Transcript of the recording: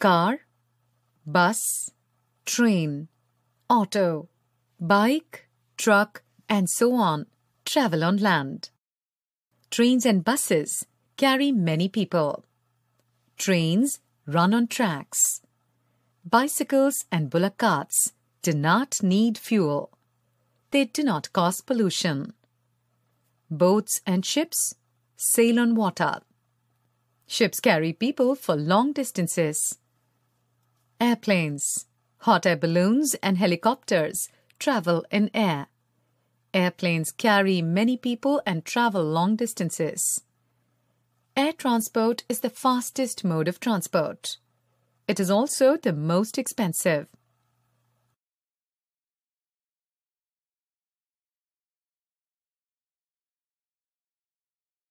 car, bus, train, auto, bike, truck, and so on travel on land. Trains and buses carry many people. Trains run on tracks. Bicycles and bullock carts do not need fuel. They do not cause pollution. Boats and ships sail on water. Ships carry people for long distances. Airplanes. Hot air balloons and helicopters travel in air. Airplanes carry many people and travel long distances. Air transport is the fastest mode of transport. It is also the most expensive.